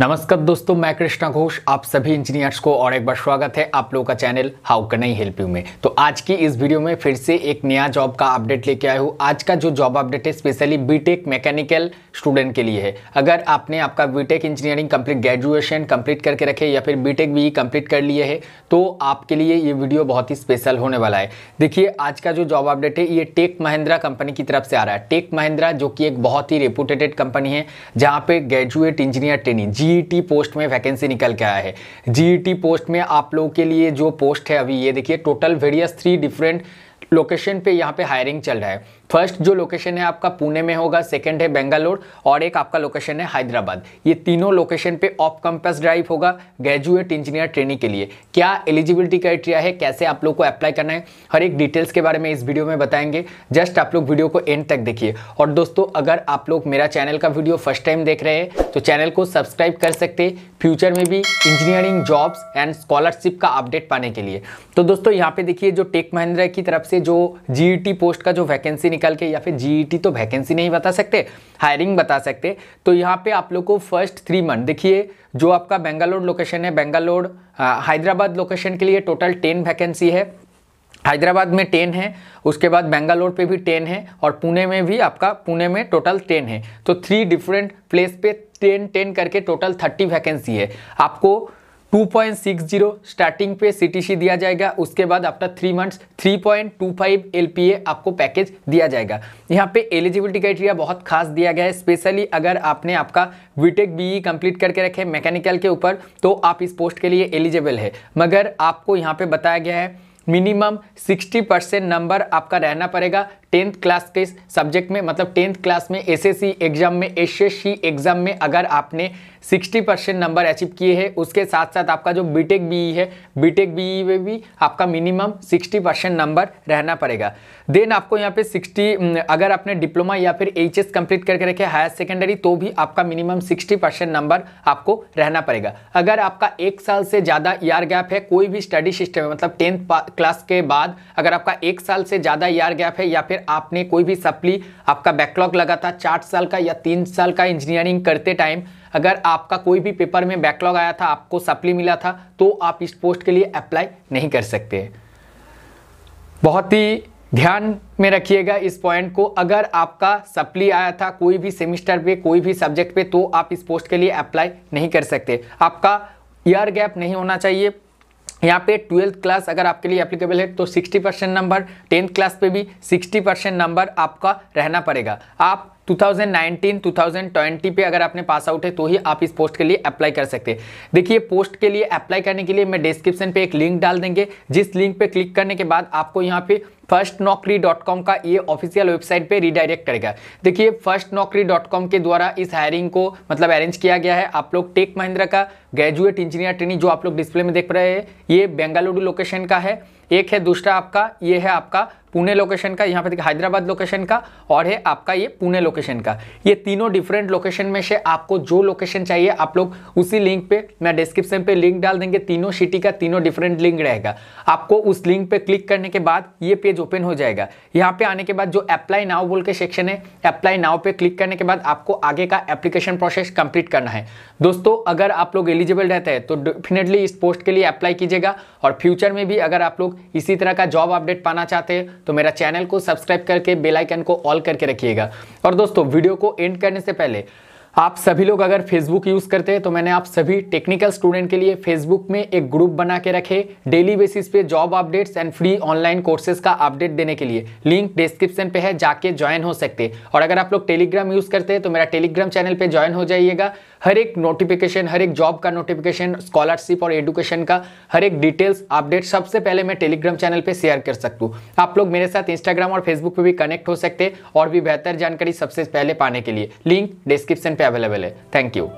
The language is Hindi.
नमस्कार दोस्तों मैं कृष्णा घोष आप सभी इंजीनियर्स को और एक बार स्वागत है आप लोगों का channel how can I help you में तो आज की इस वीडियो में फिर से एक नया जॉब का अपडेट लेके आया हूँ आज का जो जॉब अपडेट है स्पेशली बीटेक मैकेनिकल स्टूडेंट के लिए है अगर आपने आपका BTech engineering complete graduation complete करके रखे या फिर बीटेक भी कंप्लीट कर लिए है तो आपके लिए ये वीडियो बहुत ही स्पेशल होने वाला है देखिए आज का जो जॉब अपडेट है ये टेक महिंद्रा कंपनी की तरफ से आ रहा है टेक महिंद्रा जो कि एक बहुत ही रेपुटेटेड कंपनी है जहाँ पे graduate engineer training G G post e में वैकेंसी निकल के आया है जी पोस्ट e में आप लोगों के लिए जो पोस्ट है अभी ये देखिए total various three different location पे यहाँ पे हायरिंग चल रहा है फर्स्ट जो लोकेशन है आपका पुणे में होगा सेकेंड है बेंगालोर और एक आपका लोकेशन है हैदराबाद ये तीनों लोकेशन पे ऑफ कंपस ड्राइव होगा ग्रेजुएट इंजीनियर ट्रेनिंग के लिए क्या एलिजिबिलिटी क्राइटेरिया है कैसे आप लोग को अप्लाई करना है हर एक डिटेल्स के बारे में इस वीडियो में बताएंगे जस्ट आप लोग वीडियो को एंड तक देखिए और दोस्तों अगर आप लोग मेरा चैनल का वीडियो फर्स्ट टाइम देख रहे हैं तो चैनल को सब्सक्राइब कर सकते फ्यूचर में भी इंजीनियरिंग जॉब्स एंड स्कॉलरशिप का अपडेट पाने के लिए तो दोस्तों यहाँ पे देखिए जो टेक महिंद्रा की तरफ से जो जी पोस्ट e का जो वैकेंसी निकल निकाल के या फिर जीईटी e तो वैकेंसी नहीं बता सकते हायरिंग बता सकते तो यहाँ पे आप लोग को फर्स्ट थ्री मंथ देखिए जो आपका बेंगालोर लोकेशन है बेंगालोर हैदराबाद लोकेशन के लिए टोटल टेन वैकेंसी है हैदराबाद में टेन है उसके बाद बेंगालोर पे भी टेन है और पुणे में भी आपका पुणे में टोटल टेन है तो थ्री डिफरेंट प्लेस पे टेन टेन करके टोटल थर्टी वैकेंसी है आपको 2.60 स्टार्टिंग पे सीटीसी दिया जाएगा उसके बाद आफ्टर थ्री मंथ्स 3.25 एलपीए आपको पैकेज दिया जाएगा यहाँ पे एलिजिबिलिटी क्राइटेरिया बहुत खास दिया गया है स्पेशली अगर आपने आपका वीटेक बीई कंप्लीट करके रखे मैकेनिकल के ऊपर तो आप इस पोस्ट के लिए एलिजिबल है मगर आपको यहाँ पे बताया गया है मिनिमम 60 परसेंट नंबर आपका रहना पड़ेगा टेंथ क्लास के सब्जेक्ट में मतलब टेंथ क्लास में एसएससी एग्ज़ाम में एसएससी एग्ज़ाम में अगर आपने 60 परसेंट नंबर अचीव किए हैं उसके साथ साथ आपका जो बीटेक बीई e है बीटेक बीई e में भी आपका मिनिमम 60 परसेंट नंबर रहना पड़ेगा देन आपको यहाँ पे 60 अगर आपने डिप्लोमा या फिर एच एस कंप्लीट करके रखे हायर सेकेंडरी तो भी आपका मिनिमम सिक्सटी परसेंट नंबर आपको रहना पड़ेगा अगर आपका एक साल से ज़्यादा ईयर गैप है कोई भी स्टडी सिस्टम है मतलब टेंथ क्लास के बाद अगर आपका एक साल से ज़्यादा ईयर गैप है या फिर आपने कोई भी सप्ली आपका बैकलॉग लगा था चार साल का या तीन साल का इंजीनियरिंग करते टाइम अगर आपका कोई भी पेपर में बैकलॉग आया था आपको सप्ली मिला था तो आप इस पोस्ट के लिए अप्लाई नहीं कर सकते बहुत ही ध्यान में रखिएगा इस पॉइंट को अगर आपका सप्ली आया था कोई भी सेमिस्टर पे कोई भी सब्जेक्ट पे तो आप इस पोस्ट के लिए अप्लाई नहीं कर सकते आपका ईयर गैप नहीं होना चाहिए यहाँ पे ट्वेल्थ क्लास अगर आपके लिए एप्लीकेबल है तो 60 परसेंट नंबर टेंथ क्लास पे भी 60 परसेंट नंबर आपका रहना पड़ेगा आप 2019 2020 पे अगर आपने पास आउट है तो ही आप इस पोस्ट के लिए अप्लाई कर सकते हैं देखिए पोस्ट के लिए अप्लाई करने के लिए मैं डिस्क्रिप्शन पे एक लिंक डाल देंगे जिस लिंक पे क्लिक करने के बाद आपको यहाँ पे फर्स्ट नौकरी डॉट कॉम का ये ऑफिशियल वेबसाइट पे रिडायरेक्ट करेगा देखिए फर्स्ट नौकरी डॉट कॉम के द्वारा इस हायरिंग को मतलब अरेंज किया गया है आप लोग टेक महिंद्रा का ग्रेजुएट इंजीनियर ट्रेनिंग जो आप लोग डिस्प्ले में देख रहे हैं ये बेंगलुरु लोकेशन का है एक है दूसरा आपका ये है आपका पुणे लोकेशन का यहाँ पे देखिए हैदराबाद लोकेशन का और है आपका ये पुणे लोकेशन का ये तीनों डिफरेंट लोकेशन में से आपको जो लोकेशन चाहिए आप लोग उसी लिंक पे मैं डिस्क्रिप्शन पे लिंक डाल देंगे तीनों सिटी का तीनों डिफरेंट लिंक रहेगा आपको उस लिंक पे क्लिक करने के बाद ये पेज ओपन हो जाएगा यहाँ पे आने के बाद जो अप्लाई नाव बोल के सेक्शन है अप्लाई नाव पे क्लिक करने के बाद आपको आगे का एप्लीकेशन प्रोसेस कंप्लीट करना है दोस्तों अगर आप लोग एलिजिबल रहते हैं तो डेफिनेटली इस पोस्ट के लिए अप्लाई कीजिएगा और फ्यूचर में भी अगर आप लोग इसी तरह का जॉब अपडेट पाना चाहते हैं तो मेरा चैनल को सब्सक्राइब करके बेलाइकन को ऑल करके रखिएगा और दोस्तों वीडियो को एंड करने से पहले आप सभी लोग अगर फेसबुक यूज़ करते हैं तो मैंने आप सभी टेक्निकल स्टूडेंट के लिए फेसबुक में एक ग्रुप बना के रखे डेली बेसिस पे job updates and free online courses का अपडेट देने के लिए लिंक डिस्क्रिप्शन पे है जाके ज्वाइन हो सकते हैं और अगर आप लोग टेलीग्राम यूज़ करते हैं तो मेरा टेलीग्राम चैनल पर ज्वाइन हो जाइएगा हर एक नोटिफिकेशन हर एक जॉब का नोटिफिकेशन स्कॉलरशिप और एडुकेशन का हर एक डिटेल्स अपडेट सबसे पहले मैं टेलीग्राम चैनल पे शेयर कर सकता हूँ आप लोग मेरे साथ इंस्टाग्राम और फेसबुक पे भी कनेक्ट हो सकते हैं और भी बेहतर जानकारी सबसे पहले पाने के लिए लिंक डिस्क्रिप्शन पे अवेलेबल है थैंक यू